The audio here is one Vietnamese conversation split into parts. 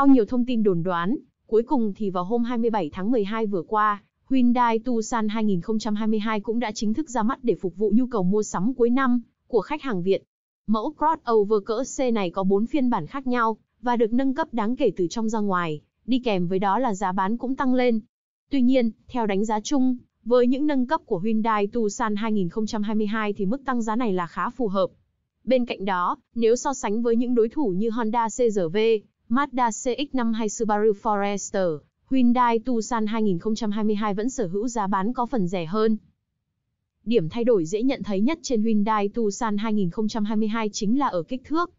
Sau nhiều thông tin đồn đoán, cuối cùng thì vào hôm 27 tháng 12 vừa qua, Hyundai Tucson 2022 cũng đã chính thức ra mắt để phục vụ nhu cầu mua sắm cuối năm của khách hàng Việt. Mẫu crossover cỡ C này có 4 phiên bản khác nhau và được nâng cấp đáng kể từ trong ra ngoài, đi kèm với đó là giá bán cũng tăng lên. Tuy nhiên, theo đánh giá chung, với những nâng cấp của Hyundai Tucson 2022 thì mức tăng giá này là khá phù hợp. Bên cạnh đó, nếu so sánh với những đối thủ như Honda CR-V, Mazda CX-5 hay Subaru Forester, Hyundai Tucson 2022 vẫn sở hữu giá bán có phần rẻ hơn. Điểm thay đổi dễ nhận thấy nhất trên Hyundai Tucson 2022 chính là ở kích thước.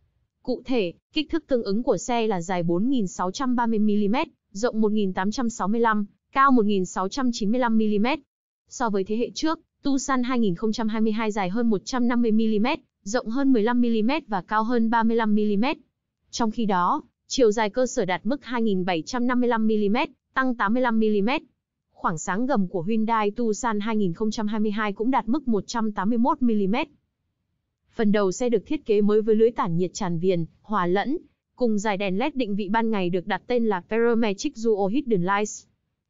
Cụ thể, kích thước tương ứng của xe là dài 4.630mm, rộng 1.865, cao 1.695mm. So với thế hệ trước, Tucson 2022 dài hơn 150mm, rộng hơn 15mm và cao hơn 35mm. Trong khi đó, Chiều dài cơ sở đạt mức 2.755mm, tăng 85mm. Khoảng sáng gầm của Hyundai Tucson 2022 cũng đạt mức 181mm. Phần đầu xe được thiết kế mới với lưới tản nhiệt tràn viền, hòa lẫn, cùng dải đèn LED định vị ban ngày được đặt tên là Parametric Duo Hidden Lights.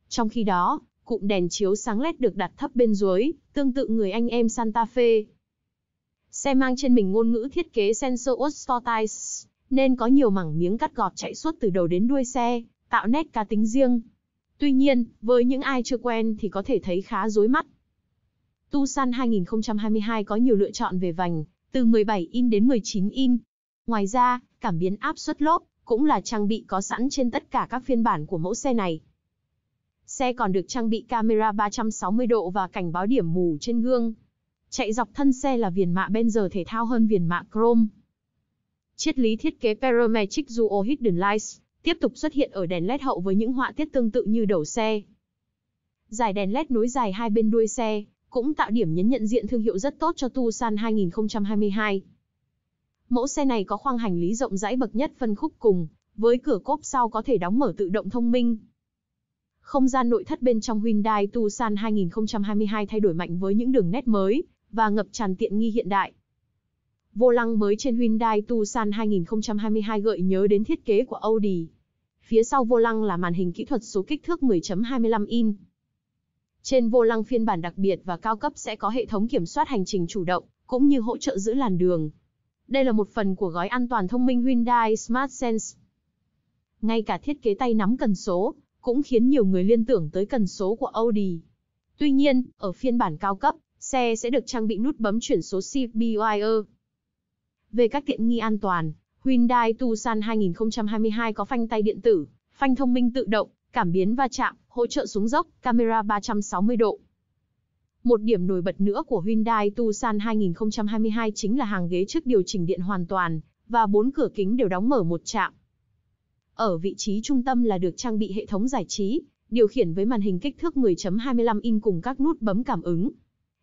Trong khi đó, cụm đèn chiếu sáng LED được đặt thấp bên dưới, tương tự người anh em Santa Fe. Xe mang trên mình ngôn ngữ thiết kế Sensor Ostotice, nên có nhiều mảng miếng cắt gọt chạy suốt từ đầu đến đuôi xe, tạo nét cá tính riêng. Tuy nhiên, với những ai chưa quen thì có thể thấy khá rối mắt. Tucson 2022 có nhiều lựa chọn về vành, từ 17 in đến 19 in. Ngoài ra, cảm biến áp suất lốp cũng là trang bị có sẵn trên tất cả các phiên bản của mẫu xe này. Xe còn được trang bị camera 360 độ và cảnh báo điểm mù trên gương. Chạy dọc thân xe là viền mạ Benzer thể thao hơn viền mạ chrome. Triết lý thiết kế Parametric Duo Hidden Lights tiếp tục xuất hiện ở đèn LED hậu với những họa tiết tương tự như đầu xe. Giải đèn LED nối dài hai bên đuôi xe cũng tạo điểm nhấn nhận diện thương hiệu rất tốt cho Tucson 2022. Mẫu xe này có khoang hành lý rộng rãi bậc nhất phân khúc cùng, với cửa cốp sau có thể đóng mở tự động thông minh. Không gian nội thất bên trong Hyundai Tucson 2022 thay đổi mạnh với những đường nét mới và ngập tràn tiện nghi hiện đại vô lăng mới trên Hyundai Tucson 2022 gợi nhớ đến thiết kế của Audi. Phía sau vô lăng là màn hình kỹ thuật số kích thước 10.25 in. Trên vô lăng phiên bản đặc biệt và cao cấp sẽ có hệ thống kiểm soát hành trình chủ động, cũng như hỗ trợ giữ làn đường. Đây là một phần của gói an toàn thông minh Hyundai Smart Sense. Ngay cả thiết kế tay nắm cần số, cũng khiến nhiều người liên tưởng tới cần số của Audi. Tuy nhiên, ở phiên bản cao cấp, xe sẽ được trang bị nút bấm chuyển số CBIR. Về các tiện nghi an toàn, Hyundai Tucson 2022 có phanh tay điện tử, phanh thông minh tự động, cảm biến va chạm, hỗ trợ xuống dốc, camera 360 độ. Một điểm nổi bật nữa của Hyundai Tucson 2022 chính là hàng ghế trước điều chỉnh điện hoàn toàn và bốn cửa kính đều đóng mở một chạm. Ở vị trí trung tâm là được trang bị hệ thống giải trí, điều khiển với màn hình kích thước 10.25 in cùng các nút bấm cảm ứng.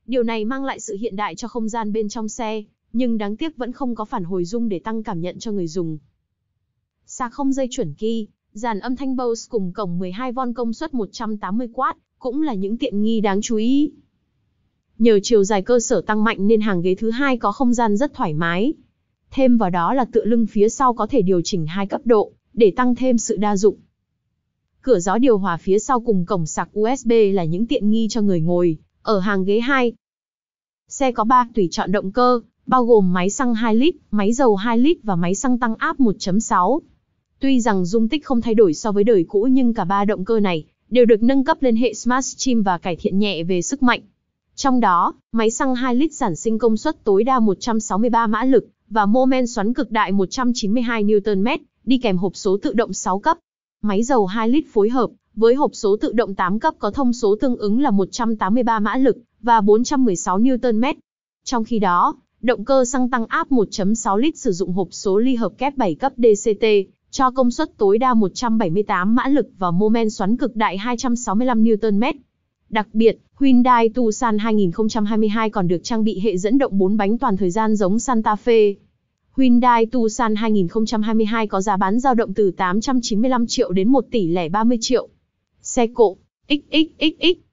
Điều này mang lại sự hiện đại cho không gian bên trong xe, nhưng đáng tiếc vẫn không có phản hồi dung để tăng cảm nhận cho người dùng. Xà không dây chuẩn kỳ, dàn âm thanh Bose cùng cổng 12 von công suất 180W, cũng là những tiện nghi đáng chú ý. Nhờ chiều dài cơ sở tăng mạnh nên hàng ghế thứ hai có không gian rất thoải mái. Thêm vào đó là tựa lưng phía sau có thể điều chỉnh hai cấp độ, để tăng thêm sự đa dụng. Cửa gió điều hòa phía sau cùng cổng sạc USB là những tiện nghi cho người ngồi, ở hàng ghế 2. Xe có 3 tùy chọn động cơ, bao gồm máy xăng 2 lít, máy dầu 2 lít và máy xăng tăng áp 1.6. Tuy rằng dung tích không thay đổi so với đời cũ nhưng cả ba động cơ này đều được nâng cấp lên hệ Smart Stream và cải thiện nhẹ về sức mạnh. Trong đó, máy xăng 2 lít sản sinh công suất tối đa 163 mã lực và mô men xoắn cực đại 192 Nm, đi kèm hộp số tự động 6 cấp. Máy dầu 2 lít phối hợp với hộp số tự động 8 cấp có thông số tương ứng là 183 mã lực và 416 Nm. Trong khi đó, Động cơ xăng tăng áp 1.6 lít sử dụng hộp số ly hợp kép 7 cấp DCT, cho công suất tối đa 178 mã lực và mô men xoắn cực đại 265 Nm. Đặc biệt, Hyundai Tucson 2022 còn được trang bị hệ dẫn động 4 bánh toàn thời gian giống Santa Fe. Hyundai Tucson 2022 có giá bán giao động từ 895 triệu đến 1 tỷ lẻ 30 triệu. Xe cộ XXXX